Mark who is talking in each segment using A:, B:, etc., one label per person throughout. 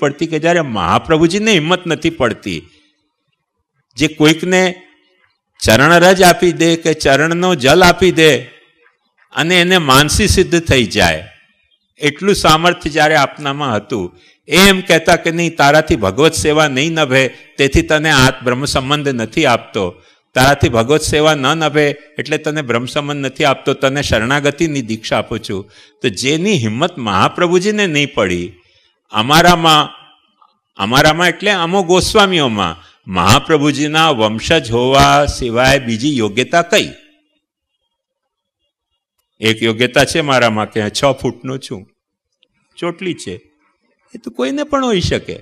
A: પડતી કે જ્યારે મહાપ્રભુજીને હિંમત નથી પડતી જે કોઈકને ચરણરજ આપી દે કે ચરણનો જલ આપી દે અને એને માનસી સિદ્ધ થઈ જાય એટલું સામર્થ્ય જ્યારે આપનામાં હતું એ એમ કહેતા કે નહીં તારાથી ભગવત સેવા નહીં નભે તેથી તને આ બ્રહ્મસંબંધ નથી આપતો તારાથી ભગવત સેવા ન નભે એટલે તને બ્રહ્મસંબંધ નથી આપતો તને શરણાગતિની દીક્ષા આપું છું તો જેની હિંમત મહાપ્રભુજીને નહીં પડી અમારામાં અમારામાં એટલે અમો ગોસ્વામીઓમાં મહાપ્રભુજીના વંશજ હોવા સિવાય બીજી યોગ્યતા કઈ એક યોગ્યતા છે મારામાં કે છ ફૂટનો છું ચોટલી છે એ તો કોઈને પણ હોઈ શકે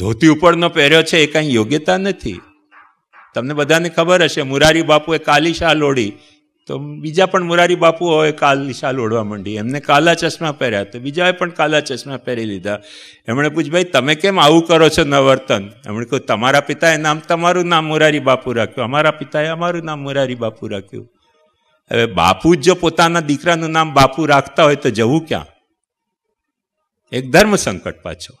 A: ધોતી ઉપરનો પહેર્યો છે એ કાંઈ યોગ્યતા નથી તમને બધાને ખબર હશે મુરારી બાપુએ કાલી શાહ લોડી તો બીજા પણ મોરારી બાપુ હવે કાલ નિશાલ ઓઢવા માંડી એમને કાલા ચશ્મા પહેર્યા તો બીજાએ પણ કાલા ચશ્મા પહેરી લીધા એમણે પૂછ્યું ભાઈ તમે કેમ આવું કરો છો નવર્તન એમણે કહ્યું તમારા પિતાએ નામ તમારું નામ મોરારી બાપુ રાખ્યું અમારા પિતાએ અમારું નામ મોરારી બાપુ રાખ્યું હવે બાપુ જ જો પોતાના દીકરાનું નામ બાપુ રાખતા હોય તો જવું ક્યાં એક ધર્મ સંકટ પાછો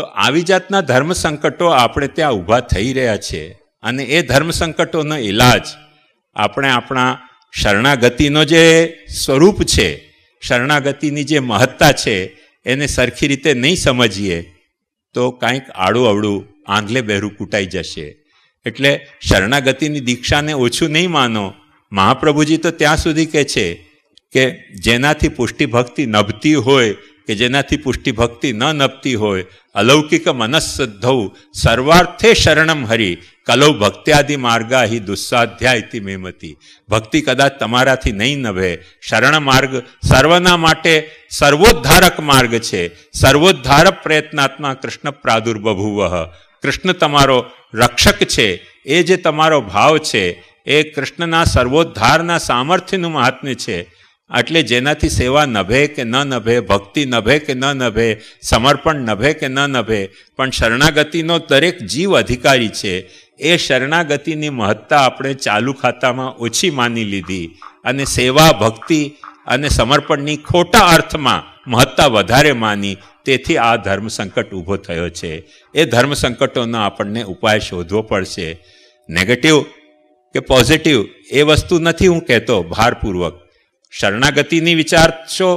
A: તો આવી જાતના ધર્મ સંકટો આપણે ત્યાં ઊભા થઈ રહ્યા છે અને એ ધર્મ સંકટોનો ઈલાજ આપણે આપણા શરણાગતિનો જે સ્વરૂપ છે શરણાગતિની જે મહત્તા છે એને સરખી રીતે નહીં સમજીએ તો કાંઈક આડું અવળું આંધલે બહેરું કૂટાઈ જશે એટલે શરણાગતિની દીક્ષાને ઓછું નહીં માનો મહાપ્રભુજી તો ત્યાં સુધી કહે છે કે જેનાથી પુષ્ટિભક્તિ નભતી હોય કે જેનાથી પુષ્ટિ ભક્તિ ન નપતી હોય અલૌકિક મનસ્સદ્ધૌ સર્વાર્થે શરણમ હરી કલૌ ભક્ત્યાદિ માર્ગા હિ દુસ્સાધ્યાયથી મેમતી ભક્તિ કદાચ તમારાથી નહીં નભે શરણ માર્ગ સર્વના માટે સર્વોદ્ધારક માર્ગ છે સર્વોદ્ધારક પ્રયત્નાત્મા કૃષ્ણ પ્રાદુર્બભુવઃ કૃષ્ણ તમારો રક્ષક છે એ જે તમારો ભાવ છે એ કૃષ્ણના સર્વોદ્ધારના સામર્થ્યનું મહાત્મ્ય છે એટલે જેનાથી સેવા નભે કે ન નભે ભક્તિ નભે કે ન નભે સમર્પણ નભે કે ન નભે પણ શરણાગતિનો દરેક જીવ અધિકારી છે એ શરણાગતિની મહત્તા આપણે ચાલુ ખાતામાં ઓછી માની લીધી અને સેવા ભક્તિ અને સમર્પણની ખોટા અર્થમાં મહત્તા વધારે માની તેથી આ ધર્મ સંકટ ઊભો થયો છે એ ધર્મ સંકટોનો આપણને ઉપાય શોધવો પડશે નેગેટિવ કે પોઝિટિવ એ વસ્તુ નથી હું કહેતો ભારપૂર્વક શરણાગતિની વિચારશો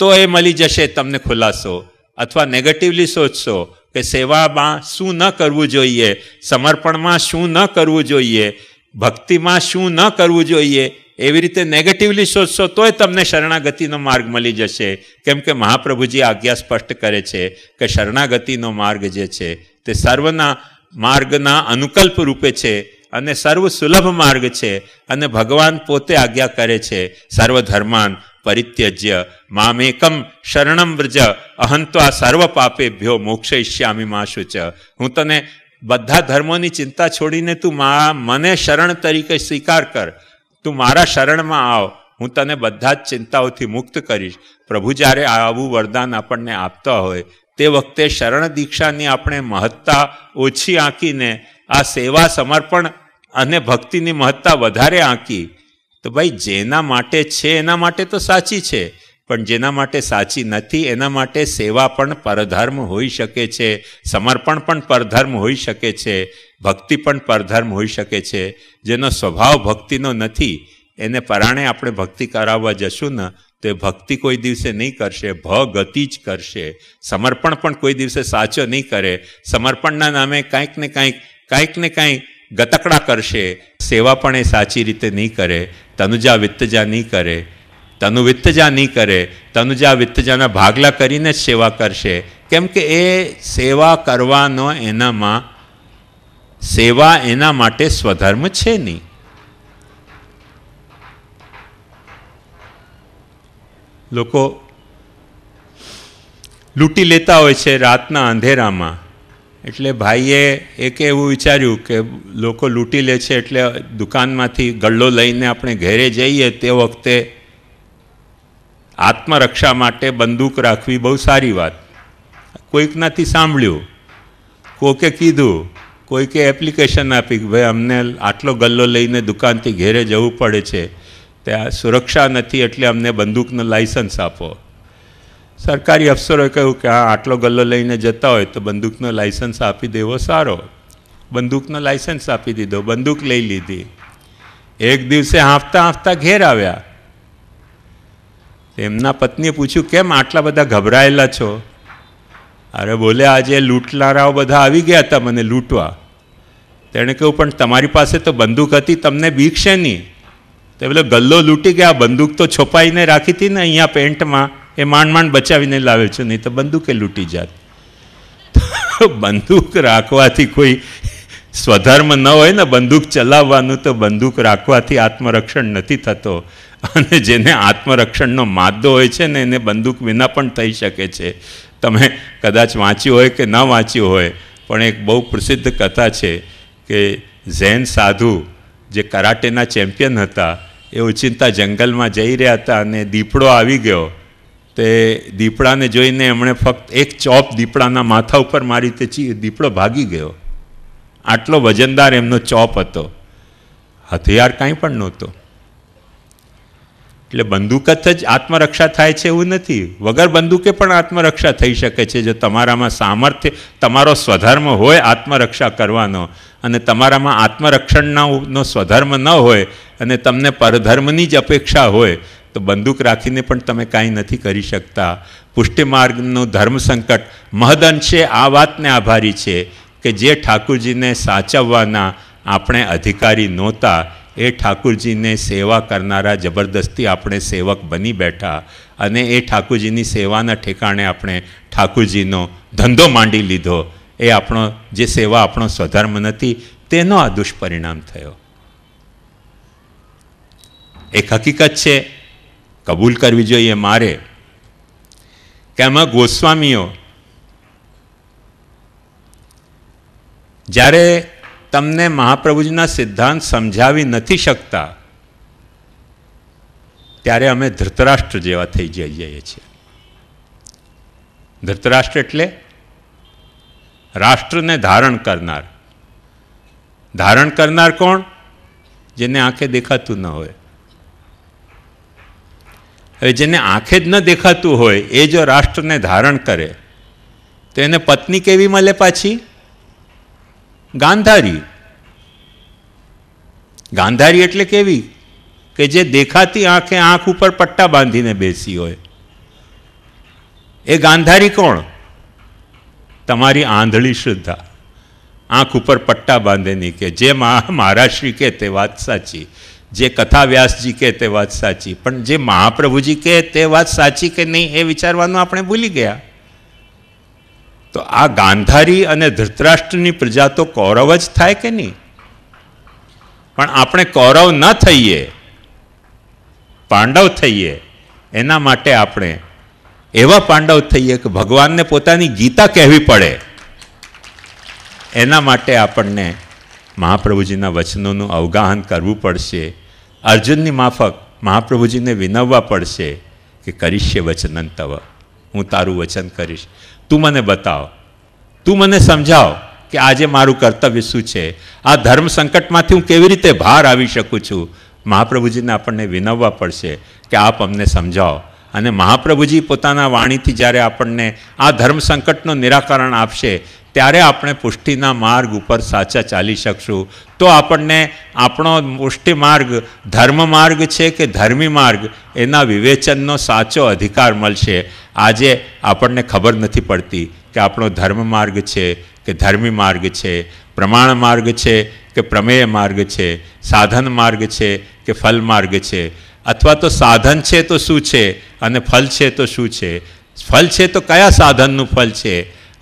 A: તો એ મળી જશે તમને ખુલાસો અથવા નેગેટિવલી સોચશો કે સેવામાં શું ન કરવું જોઈએ સમર્પણમાં શું ન કરવું જોઈએ ભક્તિમાં શું ન કરવું જોઈએ એવી રીતે નેગેટિવલી સોચશો તોય તમને શરણાગતિનો માર્ગ મળી જશે કેમ કે મહાપ્રભુજી આજ્ઞા સ્પષ્ટ કરે છે કે શરણાગતિનો માર્ગ જે છે તે સર્વના માર્ગના અનુકલ્પ રૂપે છે અને સર્વ સુલભ માર્ગ છે અને ભગવાન પોતે આજ્ઞા કરે છે સર્વધર્માન પરિત્યજ્ય મામેકમ શરણમ વ્રજ અહંત્વા સર્વ પાપેભ્યો ઈષ્યામી મા ચ હું તને બધા ધર્મોની ચિંતા છોડીને તું મા મને શરણ તરીકે સ્વીકાર કર તું મારા શરણમાં આવ હું તને બધા જ ચિંતાઓથી મુક્ત કરીશ પ્રભુ જ્યારે આવું વરદાન આપણને આપતા હોય તે વખતે શરણ દીક્ષાની આપણે મહત્તા ઓછી આંકીને આ સેવા સમર્પણ અને ભક્તિની મહત્તા વધારે આંકી તો ભાઈ જેના માટે છે એના માટે તો સાચી છે પણ જેના માટે સાચી નથી એના માટે સેવા પણ પરધર્મ હોઈ શકે છે સમર્પણ પણ પરધર્મ હોઈ શકે છે ભક્તિ પણ પરધર્મ હોઈ શકે છે જેનો સ્વભાવ ભક્તિનો નથી એને પરાણે આપણે ભક્તિ કરાવવા જશું ને તો એ ભક્તિ કોઈ દિવસે નહીં કરશે ભ ગતિ જ કરશે સમર્પણ પણ કોઈ દિવસે સાચો નહીં કરે સમર્પણના નામે કાંઈક ને કાંઈક કાંઈક ને કાંઈક ગતકડા કરશે સેવા પણ એ સાચી રીતે નહીં કરે તનુજા વિત્તજા નહીં કરે તનુ વિત્તજા નહીં કરે તનુજા વિત્તજાના ભાગલા કરીને જ સેવા કરશે કેમ કે એ સેવા કરવાનો એનામાં સેવા એના માટે સ્વધર્મ છે નહીં લોકો લૂંટી લેતા હોય છે રાતના અંધેરામાં એટલે ભાઈએ એકે એવું વિચાર્યું કે લોકો લૂંટી લે છે એટલે દુકાનમાંથી ગલ્લો લઈને આપણે ઘેરે જઈએ તે વખતે આત્મરક્ષા માટે બંદૂક રાખવી બહુ સારી વાત કોઈકનાથી સાંભળ્યું કોકે કીધું કોઈકે એપ્લિકેશન આપી કે ભાઈ અમને આટલો ગલ્લો લઈને દુકાનથી ઘેરે જવું પડે છે ત્યાં સુરક્ષા નથી એટલે અમને બંદૂકનું લાઇસન્સ આપો સરકારી અફસરોએ કહ્યું કે હા આટલો ગલ્લો લઈને જતા હોય તો બંદૂકનો લાઇસન્સ આપી દેવો સારો બંદૂકનો લાઇસન્સ આપી દીધો બંદૂક લઈ લીધી એક દિવસે હાંફતા હાંફતા ઘેર આવ્યા એમના પત્નીએ પૂછ્યું કેમ આટલા બધા ગભરાયેલા છો અરે બોલે આજે લૂંટનારાઓ બધા આવી ગયા હતા મને લૂંટવા તેણે કહ્યું પણ તમારી પાસે તો બંદૂક હતી તમને બીક છે નહીં તે પેલો ગલ્લો લૂંટી ગયા બંદૂક તો છોપાઈને રાખી હતી ને અહીંયા પેન્ટમાં એ માંડ માંડ બચાવીને લાવે છે નહીં તો બંદૂકે લૂંટી જાત બંદૂક રાખવાથી કોઈ સ્વધર્મ ન હોય ને બંદૂક ચલાવવાનું તો બંદૂક રાખવાથી આત્મરક્ષણ નથી થતો અને જેને આત્મરક્ષણનો માદો હોય છે ને એને બંદૂક વિના પણ થઈ શકે છે તમે કદાચ વાંચ્યું હોય કે ન વાંચ્યું હોય પણ એક બહુ પ્રસિદ્ધ કથા છે કે ઝેન સાધુ જે કરાટેના ચેમ્પિયન હતા એ ઉચિંતા જંગલમાં જઈ રહ્યા હતા અને દીપડો આવી ગયો તે દીપડાને જોઈને એમણે ફક્ત એક ચોપ દીપડાના માથા ઉપર મારી તે ચી દીપડો ભાગી ગયો આટલો વજનદાર એમનો ચોપ હતો હથિયાર કાંઈ પણ નહોતો એટલે બંદૂક જ આત્મરક્ષા થાય છે એવું નથી વગર બંદૂકે પણ આત્મરક્ષા થઈ શકે છે જો તમારામાં સામર્થ્ય તમારો સ્વધર્મ હોય આત્મરક્ષા કરવાનો અને તમારામાં આત્મરક્ષણનો સ્વધર્મ ન હોય અને તમને પરધર્મની જ અપેક્ષા હોય તો બંદૂક રાખીને પણ તમે કાંઈ નથી કરી શકતા પુષ્ટિમાર્ગનું ધર્મ સંકટ મહદઅંશે આ વાતને આભારી છે કે જે ઠાકુરજીને સાચવવાના આપણે અધિકારી નહોતા એ ઠાકુરજીને સેવા કરનારા જબરદસ્તી આપણે સેવક બની બેઠા અને એ ઠાકુરજીની સેવાના ઠેકાણે આપણે ઠાકુરજીનો ધંધો માંડી લીધો એ આપણો જે સેવા આપણો સ્વધર્મ નથી તેનો આ દુષ્પરિણામ થયો એક હકીકત છે કબૂલ કરવી જોઈએ મારે કે આમાં ગોસ્વામીઓ જ્યારે તમને મહાપ્રભુજીના સિદ્ધાંત સમજાવી નથી શકતા ત્યારે અમે ધૃતરાષ્ટ્ર જેવા થઈ જઈ જઈએ છીએ ધૃતરાષ્ટ્ર એટલે રાષ્ટ્રને ધારણ કરનાર ધારણ કરનાર કોણ જેને આંખે દેખાતું ન હોય હવે જેને આંખે જ ન દેખાતું હોય એ જો રાષ્ટ્રને ધારણ કરે તો એને પત્ની કેવી મળે પાછી ગાંધારી ગાંધારી એટલે કેવી કે જે દેખાતી આંખે આંખ ઉપર પટ્ટા બાંધીને બેસી હોય એ ગાંધારી કોણ તમારી આંધળી શ્રદ્ધા આંખ ઉપર પટ્ટા બાંધેની કે જે મહારાશ્રી કે તે વાત સાચી જે કથા વ્યાસજી કહે તે વાત સાચી પણ જે મહાપ્રભુજી કહે તે વાત સાચી કે નહીં એ વિચારવાનું આપણે ભૂલી ગયા તો આ ગાંધારી અને ધૃતરાષ્ટ્રની પ્રજા તો કૌરવ જ થાય કે નહીં પણ આપણે કૌરવ ન થઈએ પાંડવ થઈએ એના માટે આપણે એવા પાંડવ થઈએ કે ભગવાનને પોતાની ગીતા કહેવી પડે એના માટે આપણને મહાપ્રભુજીના વચનોનું અવગાહન કરવું પડશે અર્જુનની માફક મહાપ્રભુજીને વિનવવા પડશે કે કરીશ્ય વચનન તવ હું તારું વચન કરીશ તું મને બતાવ તું મને સમજાવ કે આજે મારું કર્તવ્ય શું છે આ ધર્મ સંકટમાંથી હું કેવી રીતે બહાર આવી શકું છું મહાપ્રભુજીને આપણને વિનવવા પડશે કે આપ અમને સમજાવો અને મહાપ્રભુજી પોતાના વાણીથી જ્યારે આપણને આ ધર્મ સંકટનું નિરાકરણ આપશે ત્યારે આપણે પુષ્ટિના માર્ગ ઉપર સાચા ચાલી શકશું તો આપણને આપણો પુષ્ટિ માર્ગ ધર્મ માર્ગ છે કે ધર્મી માર્ગ એના વિવેચનનો સાચો અધિકાર મળશે આજે આપણને ખબર નથી પડતી કે આપણો ધર્મ માર્ગ છે કે ધર્મી માર્ગ છે પ્રમાણ માર્ગ છે કે પ્રમેય માર્ગ છે સાધન માર્ગ છે કે ફલ માર્ગ છે અથવા તો સાધન છે તો શું છે અને ફલ છે તો શું છે ફલ છે તો કયા સાધનનું ફલ છે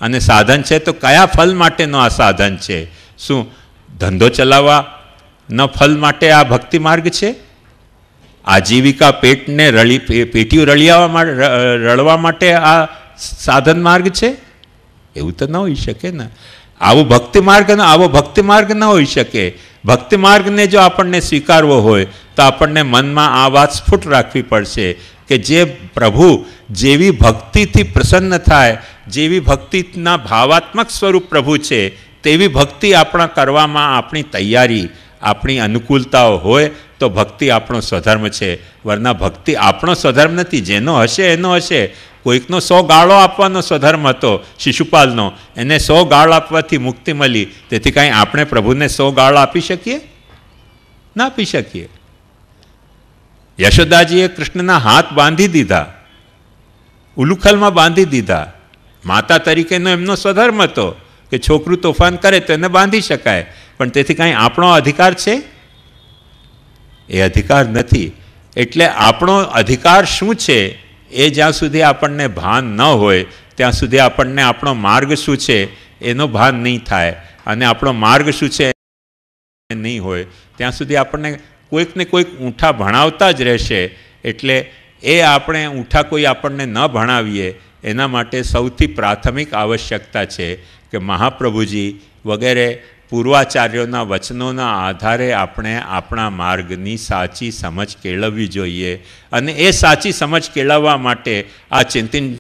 A: અને સાધન છે તો કયા ફલ માટેનો આ સાધન છે શું ધંધો ચલાવવા ન ફલ માટે આ ભક્તિ માર્ગ છે આજીવિકા પેટને રળી પેટીઓ રળિયાવા રળવા માટે આ સાધન માર્ગ છે એવું તો ન હોઈ શકે ને આવો ભક્તિ માર્ગ ન આવો ભક્તિ માર્ગ ન હોઈ શકે ભક્તિ માર્ગને જો આપણને સ્વીકારવો હોય તો આપણને મનમાં આ વાત સ્ફૂટ રાખવી પડશે કે જે પ્રભુ જેવી ભક્તિથી પ્રસન્ન થાય જેવી ભક્તિના ભાવાત્મક સ્વરૂપ પ્રભુ છે તેવી ભક્તિ આપણા કરવામાં આપણી તૈયારી આપણી અનુકૂળતાઓ હોય તો ભક્તિ આપણો સ્વધર્મ છે વરના ભક્તિ આપણો સ્વધર્મ નથી જેનો હશે એનો હશે કોઈકનો સો ગાળો આપવાનો સ્વધર્મ હતો શિશુપાલનો એને સો ગાળ આપવાથી મુક્તિ મળી તેથી કાંઈ આપણે પ્રભુને સો ગાળ આપી શકીએ ના આપી શકીએ યશોદાજીએ કૃષ્ણના હાથ બાંધી દીધા ઉલુખલમાં બાંધી દીધા માતા તરીકેનો એમનો સ્વધર્મ હતો કે છોકરું તોફાન કરે તો એને બાંધી શકાય પણ તેથી કાંઈ આપણો અધિકાર છે એ અધિકાર નથી એટલે આપણો અધિકાર શું છે એ જ્યાં સુધી આપણને ભાન ન હોય ત્યાં સુધી આપણને આપણો માર્ગ શું છે એનો ભાન નહીં થાય અને આપણો માર્ગ શું છે નહીં હોય ત્યાં સુધી આપણને કોઈકને કોઈક ઊંઠા ભણાવતા જ રહેશે એટલે એ આપણે ઊંઠા કોઈ આપણને ન ભણાવીએ એના માટે સૌથી પ્રાથમિક આવશ્યકતા છે કે મહાપ્રભુજી વગેરે પૂર્વાચાર્યોના વચનોના આધારે આપણે આપણા માર્ગની સાચી સમજ કેળવવી જોઈએ અને એ સાચી સમજ કેળવવા માટે આ ચિંતિન